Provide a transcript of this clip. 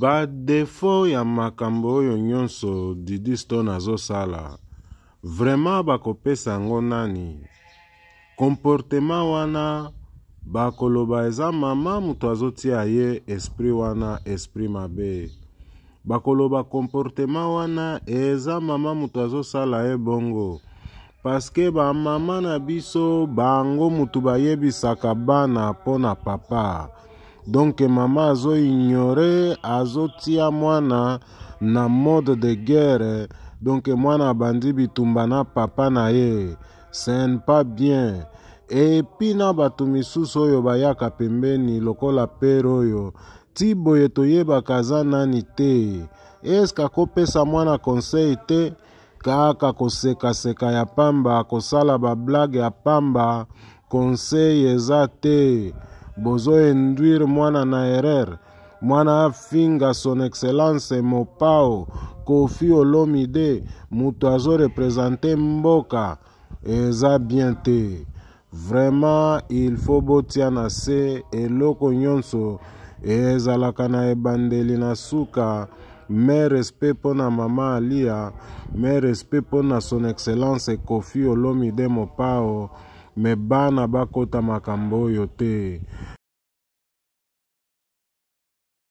badefo ya makambo oyo nyonso didi stone azosala vraimen bakopesa yango nani komportema wana bakoloba eza mama moto azotia ye esprit wana esprit mabe bakoloba komportema wana eza mama moto azosala ye bongo paske bamama na biso bango motu bayebisaka bana mpo na papa donk mama azoignore azotia mwana na mode de guerre donk mwana abandi bitumba na papa na ye sen pas bien epi na bato misusu oyo bayaka pembeni lokola pere oyo ti boye toyebaka aza nani te eske akopesa mwana konsei te kaka kosekaseka ya pamba kosala bablage ya pamba konsei eza te bozoenduire mwana na erreur mwana afinga son excellence mopao kofi olomide moto azorepresente mboka eza bien te vraiment il faut botia na se eloko nyonso ezalaka na ebandeli na suka me respect mpona mama alia me respect mpona son excellence kofi olomide mopao me bana bakɔta makambo oyo te